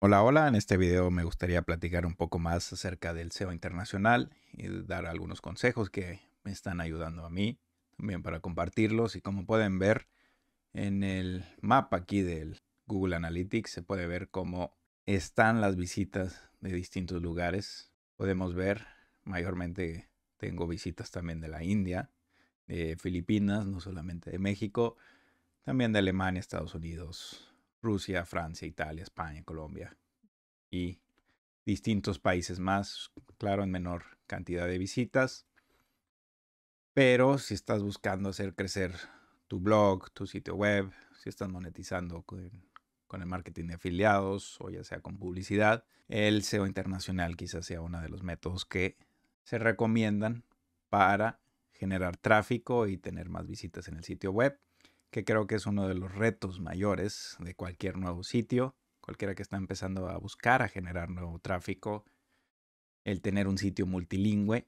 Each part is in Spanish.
Hola, hola, en este video me gustaría platicar un poco más acerca del SEO internacional y dar algunos consejos que me están ayudando a mí también para compartirlos y como pueden ver en el mapa aquí del Google Analytics se puede ver cómo están las visitas de distintos lugares. Podemos ver mayormente tengo visitas también de la India, de Filipinas, no solamente de México, también de Alemania, Estados Unidos, Rusia, Francia, Italia, España, Colombia y distintos países más, claro, en menor cantidad de visitas. Pero si estás buscando hacer crecer tu blog, tu sitio web, si estás monetizando con, el marketing de afiliados o ya sea con publicidad, el SEO internacional quizás sea uno de los métodos que se recomiendan para generar tráfico y tener más visitas en el sitio web que creo que es uno de los retos mayores de cualquier nuevo sitio, cualquiera que está empezando a buscar a generar nuevo tráfico, el tener un sitio multilingüe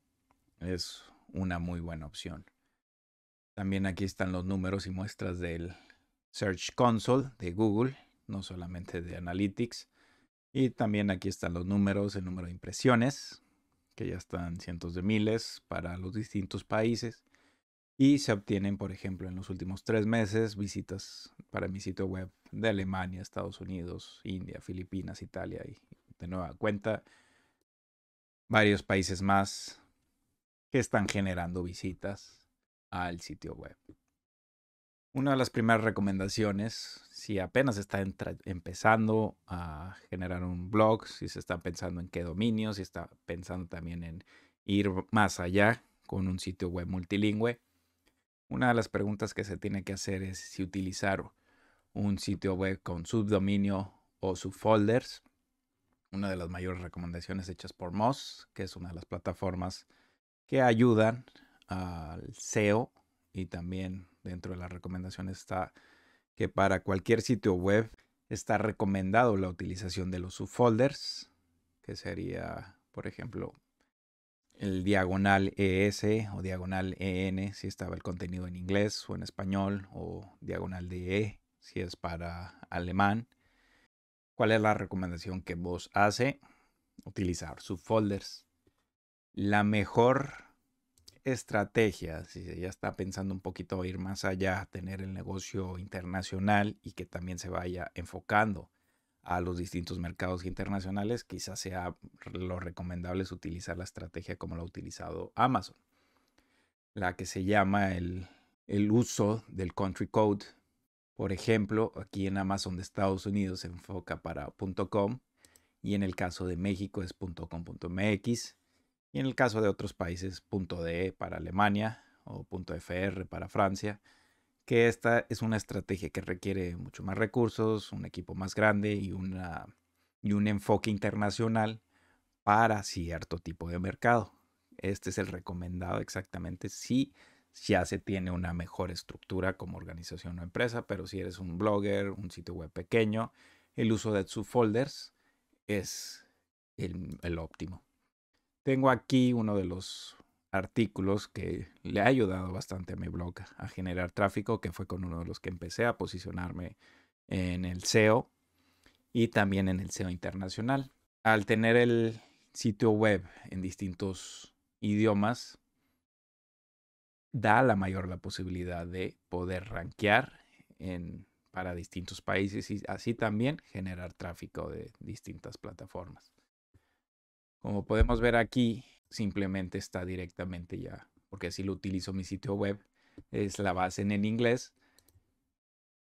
es una muy buena opción. También aquí están los números y muestras del Search Console de Google, no solamente de Analytics. Y también aquí están los números, el número de impresiones, que ya están cientos de miles para los distintos países y se obtienen, por ejemplo, en los últimos tres meses visitas para mi sitio web de Alemania, Estados Unidos, India, Filipinas, Italia y de nueva cuenta varios países más que están generando visitas al sitio web. Una de las primeras recomendaciones, si apenas está empezando a generar un blog, si se está pensando en qué dominio, si está pensando también en ir más allá con un sitio web multilingüe, una de las preguntas que se tiene que hacer es si utilizar un sitio web con subdominio o subfolders. Una de las mayores recomendaciones hechas por Moz, que es una de las plataformas que ayudan al SEO y también dentro de la recomendación está que para cualquier sitio web está recomendado la utilización de los subfolders, que sería, por ejemplo, el diagonal ES o diagonal EN si estaba el contenido en inglés o en español o diagonal DE si es para alemán. ¿Cuál es la recomendación que vos hace? Utilizar subfolders. La mejor estrategia, si ya está pensando un poquito ir más allá, tener el negocio internacional y que también se vaya enfocando a los distintos mercados internacionales, quizás sea lo recomendable es utilizar la estrategia como la ha utilizado Amazon, la que se llama el, el uso del country code. Por ejemplo, aquí en Amazon de Estados Unidos se enfoca para .com y en el caso de México es .com.mx y en el caso de otros países .de para Alemania o .fr para Francia que esta es una estrategia que requiere mucho más recursos, un equipo más grande y, una, y un enfoque internacional para cierto tipo de mercado. Este es el recomendado exactamente si ya se tiene una mejor estructura como organización o empresa, pero si eres un blogger, un sitio web pequeño, el uso de subfolders es el óptimo. Tengo aquí uno de los artículos que le ha ayudado bastante a mi blog a generar tráfico, que fue con uno de los que empecé a posicionarme en el SEO y también en el SEO internacional. Al tener el sitio web en distintos idiomas, da la mayor la posibilidad de poder rankear para distintos países y así también generar tráfico de distintas plataformas. Como podemos ver aquí, simplemente está directamente ya, porque así lo utilizo mi sitio web, es la base en inglés.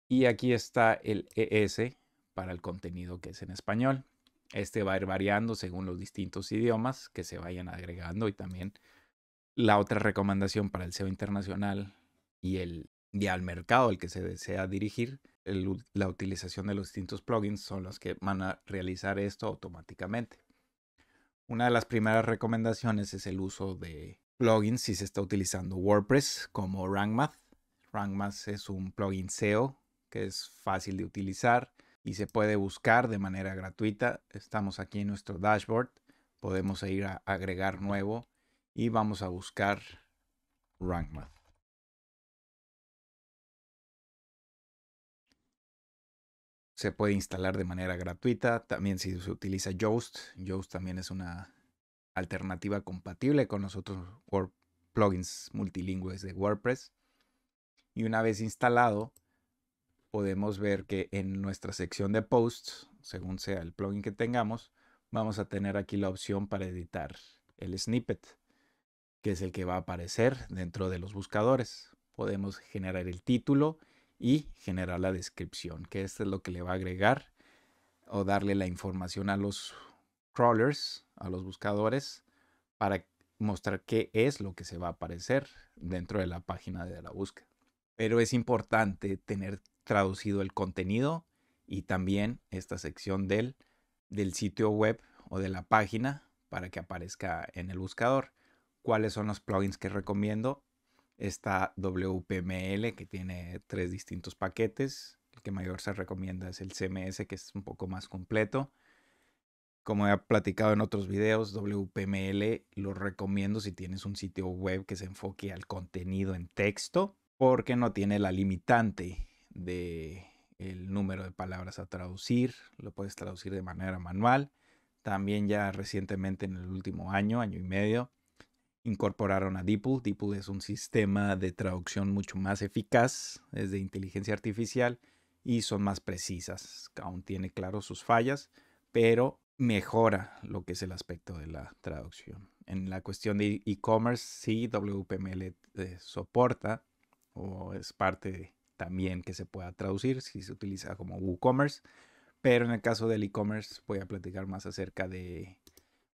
Y aquí está el ES para el contenido que es en español. Este va a ir variando según los distintos idiomas que se vayan agregando y también la otra recomendación para el SEO internacional y el al mercado al que se desea dirigir, la utilización de los distintos plugins son los que van a realizar esto automáticamente. Una de las primeras recomendaciones es el uso de plugins si se está utilizando WordPress como RankMath. RankMath es un plugin SEO que es fácil de utilizar y se puede buscar de manera gratuita. Estamos aquí en nuestro dashboard, podemos ir a agregar nuevo y vamos a buscar RankMath. se puede instalar de manera gratuita. También si se utiliza Yoast, Yoast también es una alternativa compatible con nosotros otros plugins multilingües de WordPress. Y una vez instalado, podemos ver que en nuestra sección de posts, según sea el plugin que tengamos, vamos a tener aquí la opción para editar el snippet, que es el que va a aparecer dentro de los buscadores. Podemos generar el título y generar la descripción, que esto es lo que le va a agregar o darle la información a los crawlers, a los buscadores, para mostrar qué es lo que se va a aparecer dentro de la página de la búsqueda. Pero es importante tener traducido el contenido y también esta sección del, del sitio web o de la página para que aparezca en el buscador. ¿Cuáles son los plugins que recomiendo? Está WPML que tiene tres distintos paquetes. El que mayor se recomienda es el CMS que es un poco más completo. Como he platicado en otros videos, WPML lo recomiendo si tienes un sitio web que se enfoque al contenido en texto porque no tiene la limitante de el número de palabras a traducir, lo puedes traducir de manera manual. También ya recientemente en el último año, año y medio, incorporaron a DeepL. DeepL es un sistema de traducción mucho más eficaz, es de inteligencia artificial y son más precisas. Aún tiene claro sus fallas, pero mejora lo que es el aspecto de la traducción. En la cuestión de e-commerce, sí, WPML soporta o es parte también que se pueda traducir si se utiliza como WooCommerce. Pero en el caso del e-commerce voy a platicar más acerca de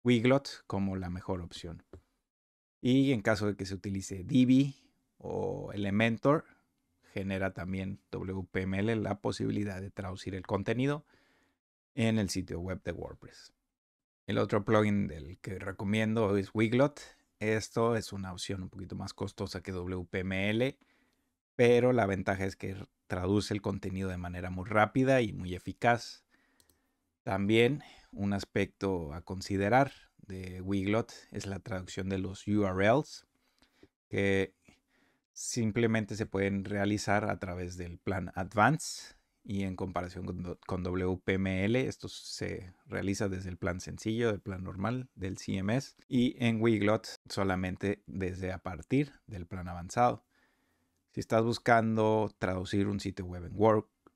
Wiglot como la mejor opción. Y en caso de que se utilice Divi o Elementor, genera también WPML la posibilidad de traducir el contenido en el sitio web de WordPress. El otro plugin del que recomiendo es Wiglot. Esto es una opción un poquito más costosa que WPML, pero la ventaja es que traduce el contenido de manera muy rápida y muy eficaz. También un aspecto a considerar de Wiglot es la traducción de los URLs que simplemente se pueden realizar a través del plan Advance y en comparación con, WPML, esto se realiza desde el plan sencillo, del plan normal, del CMS y en Wiglot solamente desde a partir del plan avanzado. Si estás buscando traducir un sitio web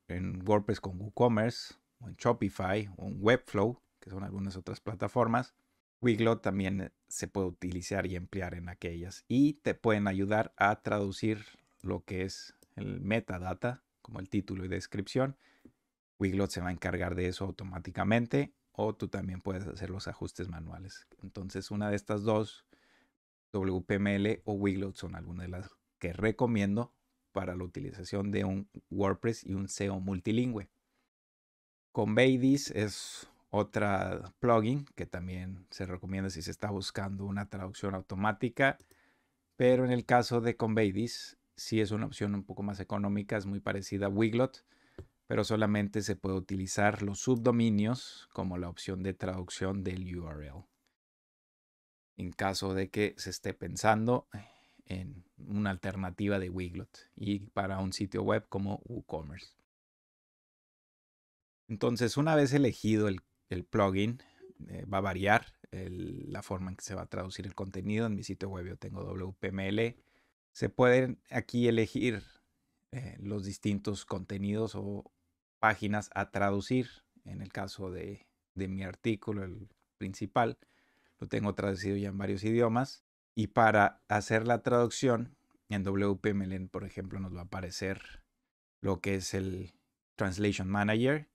en, en WordPress con WooCommerce o en Shopify o en Webflow, que son algunas otras plataformas, Wiglot también se puede utilizar y emplear en aquellas y te pueden ayudar a traducir lo que es el metadata, como el título y descripción. Wiglot se va a encargar de eso automáticamente o tú también puedes hacer los ajustes manuales. Entonces, una de estas dos, WPML o Wiglot, son algunas de las que recomiendo para la utilización de un WordPress y un SEO multilingüe. Con Badis es otra plugin que también se recomienda si se está buscando una traducción automática, pero en el caso de Conveydis sí es una opción un poco más económica, es muy parecida a Wiglot, pero solamente se puede utilizar los subdominios como la opción de traducción del URL. En caso de que se esté pensando en una alternativa de Wiglot y para un sitio web como WooCommerce. Entonces, una vez elegido el el plugin eh, va a variar la forma en que se va a traducir el contenido. En mi sitio web yo tengo WPML. Se pueden aquí elegir eh, los distintos contenidos o páginas a traducir. En el caso de, de mi artículo, el principal, lo tengo traducido ya en varios idiomas. Y para hacer la traducción, en WPML, por ejemplo, nos va a aparecer lo que es el Translation Manager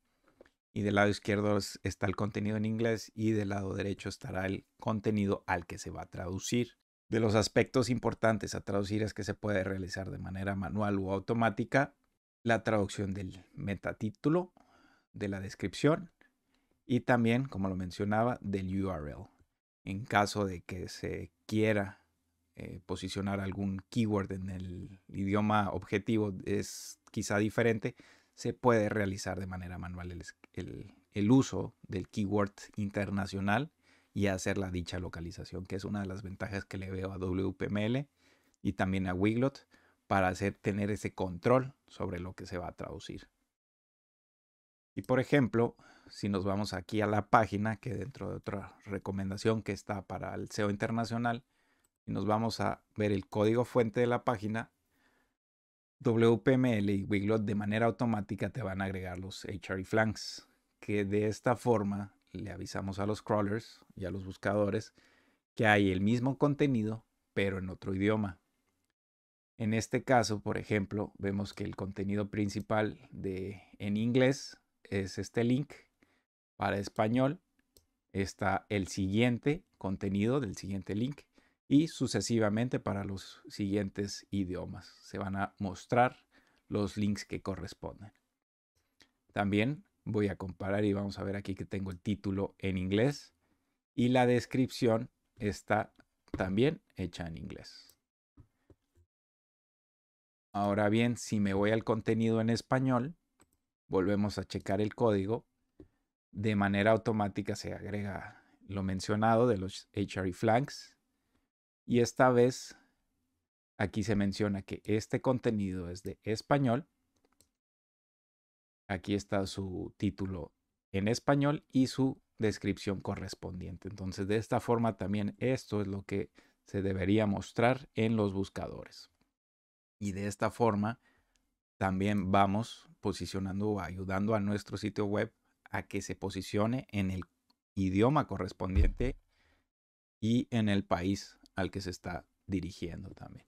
y del lado izquierdo está el contenido en inglés y del lado derecho estará el contenido al que se va a traducir. De los aspectos importantes a traducir es que se puede realizar de manera manual o automática la traducción del metatítulo, de la descripción y también, como lo mencionaba, del URL. En caso de que se quiera eh, posicionar algún keyword en el idioma objetivo es quizá diferente, se puede realizar de manera manual el, el, uso del keyword internacional y hacer la dicha localización, que es una de las ventajas que le veo a WPML y también a Wiglot para hacer tener ese control sobre lo que se va a traducir. Y por ejemplo, si nos vamos aquí a la página, que dentro de otra recomendación que está para el SEO internacional, y nos vamos a ver el código fuente de la página, WPML y Wiglot de manera automática te van a agregar los hreflangs. flanks de esta forma le avisamos a los crawlers y a los buscadores que hay el mismo contenido, pero en otro idioma. En este caso, por ejemplo, vemos que el contenido principal de en inglés es este link para español. Está el siguiente contenido del siguiente link y sucesivamente para los siguientes idiomas. Se van a mostrar los links que corresponden. También voy a comparar y vamos a ver aquí que tengo el título en inglés y la descripción está también hecha en inglés. Ahora bien, si me voy al contenido en español, volvemos a checar el código, de manera automática se agrega lo mencionado de los HRE flanks y esta vez aquí se menciona que este contenido es de español Aquí está su título en español y su descripción correspondiente. Entonces, de esta forma también esto es lo que se debería mostrar en los buscadores. Y de esta forma también vamos posicionando o ayudando a nuestro sitio web a que se posicione en el idioma correspondiente y en el país al que se está dirigiendo también.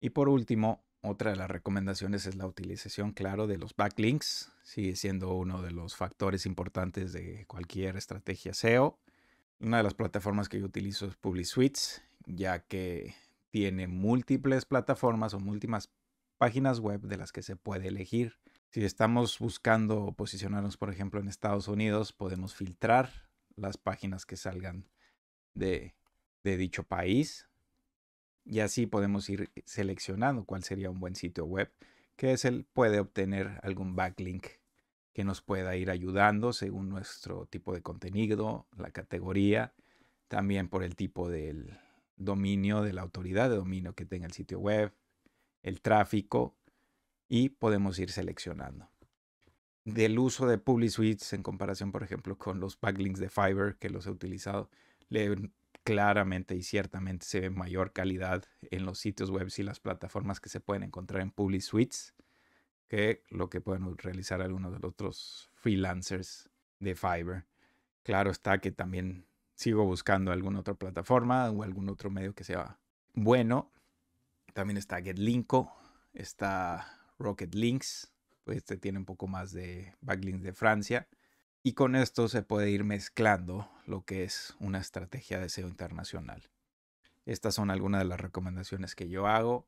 Y por último, otra de las recomendaciones es la utilización, claro, de los backlinks. Sigue siendo uno de los factores importantes de cualquier estrategia SEO. Una de las plataformas que yo utilizo es PubliSuites, ya que tiene múltiples plataformas o múltiples páginas web de las que se puede elegir. Si estamos buscando posicionarnos, por ejemplo, en Estados Unidos, podemos filtrar las páginas que salgan de dicho país y así podemos ir seleccionando cuál sería un buen sitio web que es el puede obtener algún backlink que nos pueda ir ayudando según nuestro tipo de contenido, la categoría, también por el tipo del dominio de la autoridad de dominio que tenga el sitio web, el tráfico y podemos ir seleccionando. Del uso de Suites en comparación, por ejemplo, con los backlinks de Fiverr que los he utilizado, le claramente y ciertamente se ve mayor calidad en los sitios web y las plataformas que se pueden encontrar en Public Suites que lo que pueden realizar algunos de los otros freelancers de Fiverr. Claro está que también sigo buscando alguna otra plataforma o algún otro medio que sea bueno. También está GetLinko, está Rocket Links, pues este tiene un poco más de backlinks de Francia. Y con esto se puede ir mezclando lo que es una estrategia de SEO internacional. Estas son algunas de las recomendaciones que yo hago.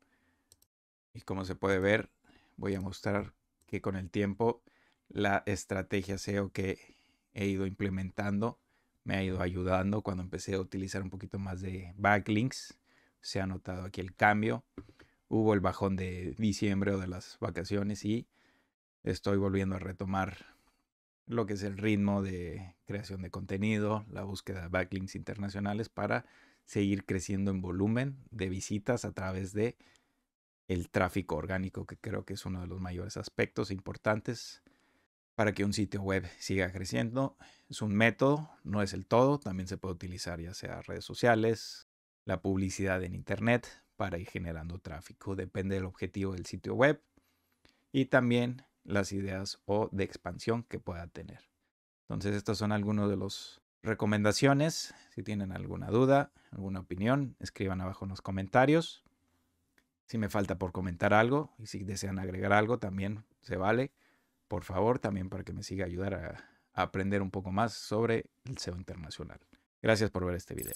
Y como se puede ver, voy a mostrar que con el tiempo la estrategia SEO que he ido implementando me ha ido ayudando. Cuando empecé a utilizar un poquito más de backlinks, se ha notado aquí el cambio. Hubo el bajón de diciembre o de las vacaciones y estoy volviendo a retomar lo que es el ritmo de creación de contenido, la búsqueda de backlinks internacionales para seguir creciendo en volumen de visitas a través de el tráfico orgánico, que creo que es uno de los mayores aspectos importantes para que un sitio web siga creciendo. Es un método, no es el todo, también se puede utilizar ya sea redes sociales, la publicidad en Internet para ir generando tráfico, depende del objetivo del sitio web. Y también las ideas o de expansión que pueda tener. Entonces, estas son algunos de las recomendaciones. Si tienen alguna duda, alguna opinión, escriban abajo en los comentarios. Si me falta por comentar algo y si desean agregar algo, también se vale. Por favor, también para que me siga ayudar a, a aprender un poco más sobre el SEO internacional. Gracias por ver este video.